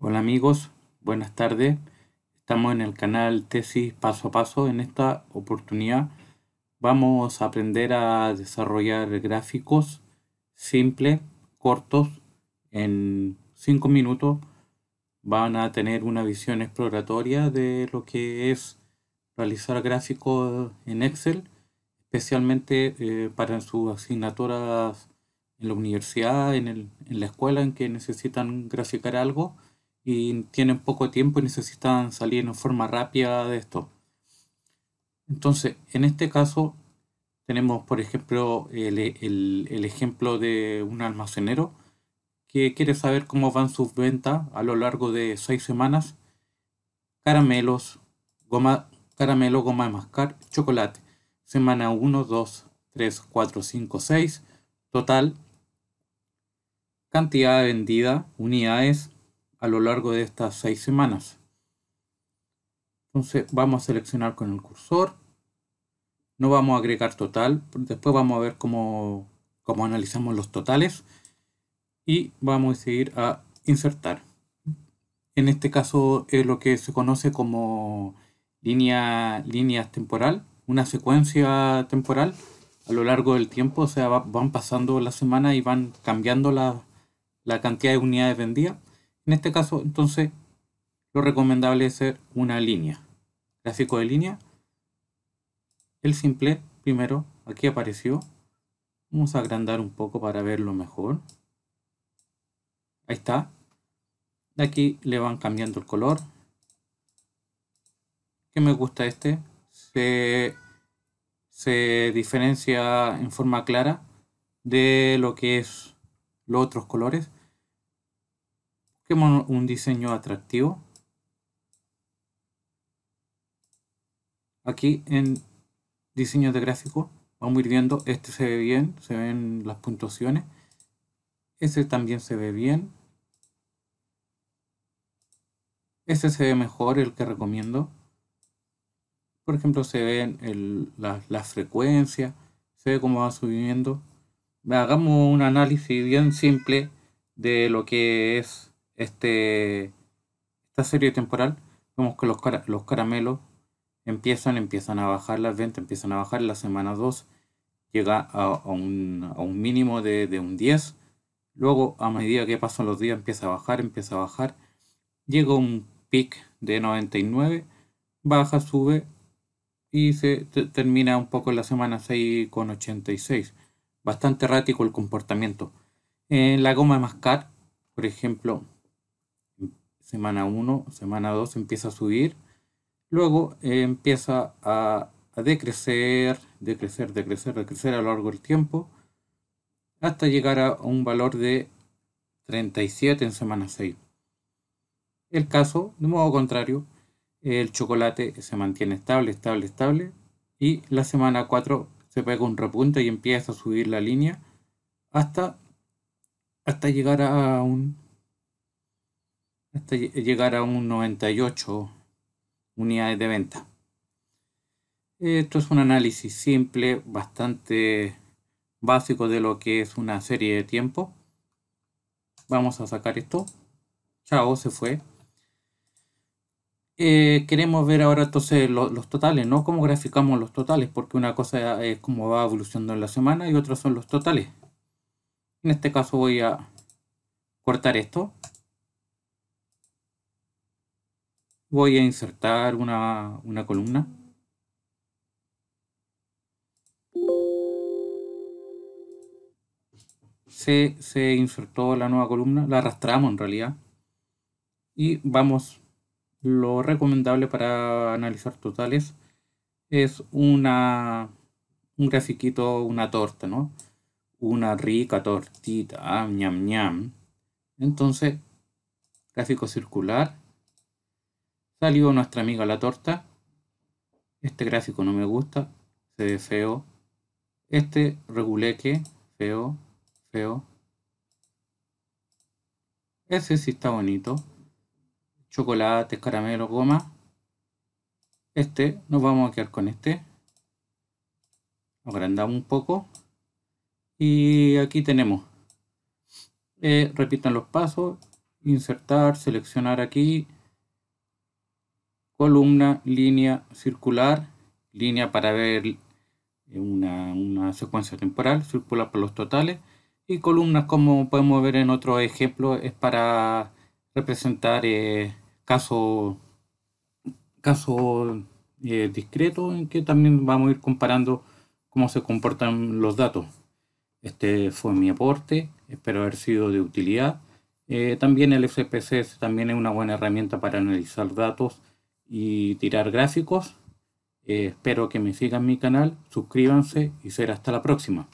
Hola amigos, buenas tardes. Estamos en el canal Tesis Paso a Paso. En esta oportunidad vamos a aprender a desarrollar gráficos simples, cortos, en 5 minutos. Van a tener una visión exploratoria de lo que es realizar gráficos en Excel, especialmente eh, para sus asignaturas en la universidad, en, el, en la escuela, en que necesitan graficar algo y tienen poco tiempo y necesitan salir en forma rápida de esto. Entonces, en este caso, tenemos, por ejemplo, el, ejemplo de un almacenero que quiere saber cómo van sus ventas a lo largo de seis semanas. Caramelos, goma, caramelo, goma de mascar, chocolate. Semana 1, 2, 3, 4, 5, 6. Total. Cantidad vendida, unidades, a lo largo de estas seis semanas. Entonces vamos a seleccionar con el cursor. No vamos a agregar total. Después vamos a ver cómo, analizamos los totales. Y vamos a ir a insertar. En este caso es lo que se conoce como línea, líneas temporal, una secuencia temporal a lo largo del tiempo, o sea, van pasando la semana y van cambiando la, la cantidad de unidades vendidas. En este caso, entonces, lo recomendable es hacer una línea. Gráfico de línea. El simple, primero, aquí apareció. Vamos a agrandar un poco para verlo mejor. Ahí está. De aquí le van cambiando el color. Que me gusta este. Se, se diferencia en forma clara de lo que es los otros colores un diseño atractivo. Aquí en diseño de gráfico vamos a ir viendo, este se ve bien, se ven las puntuaciones. Este también se ve bien. Este se ve mejor, el que recomiendo. Por ejemplo, se ven las frecuencias se ve cómo va subiendo. Hagamos un análisis bien simple de lo que es este, esta serie temporal, vemos que los, los caramelos empiezan, empiezan a bajar las ventas, empiezan a bajar la semana 2, llega a, un, a un, mínimo de, un 10, luego a medida que pasan los días empieza a bajar, empieza a bajar, llega un pic de 99, baja, sube y se termina un poco en la semana 6 con 86. Bastante errático el comportamiento. En la goma de mascar, por ejemplo, semana 1, semana 2 empieza a subir, luego eh, empieza a, decrecer, decrecer, decrecer, decrecer a lo largo del tiempo, hasta llegar a un valor de 37 en semana 6. El caso, de modo contrario, el chocolate se mantiene estable, estable, estable, y la semana 4 se pega un repunte y empieza a subir la línea hasta, hasta llegar a un hasta llegar a un 98 unidades de venta. Esto es un análisis simple, bastante básico de lo que es una serie de tiempo. Vamos a sacar esto. Chao, se fue. Eh, queremos ver ahora entonces los totales, ¿no? Cómo graficamos los totales, porque una cosa es cómo va evolucionando en la semana y otra son los totales. En este caso voy a cortar esto. Voy a insertar una, columna. Se, insertó la nueva columna, la arrastramos en realidad. Y vamos, lo recomendable para analizar totales es una, un grafiquito, una torta, ¿no? Una rica tortita, ah, ñam ñam. Entonces, gráfico circular Salió nuestra amiga la torta. Este gráfico no me gusta. Se ve feo. Este reguleque. Feo. Feo. Ese sí está bonito. Chocolate, caramelo, goma. Este, nos vamos a quedar con este. Agrandamos un poco. Y aquí tenemos. Eh, repitan los pasos. Insertar, seleccionar aquí columna, línea circular, línea para ver eh, una, una secuencia temporal, circular por los totales, y columnas como podemos ver en otro ejemplo es para representar eh, casos caso, eh, discretos en que también vamos a ir comparando cómo se comportan los datos. Este fue mi aporte, espero haber sido de utilidad. Eh, también el FPCS también es una buena herramienta para analizar datos y tirar gráficos. Eh, espero que me sigan mi canal, suscríbanse y será hasta la próxima.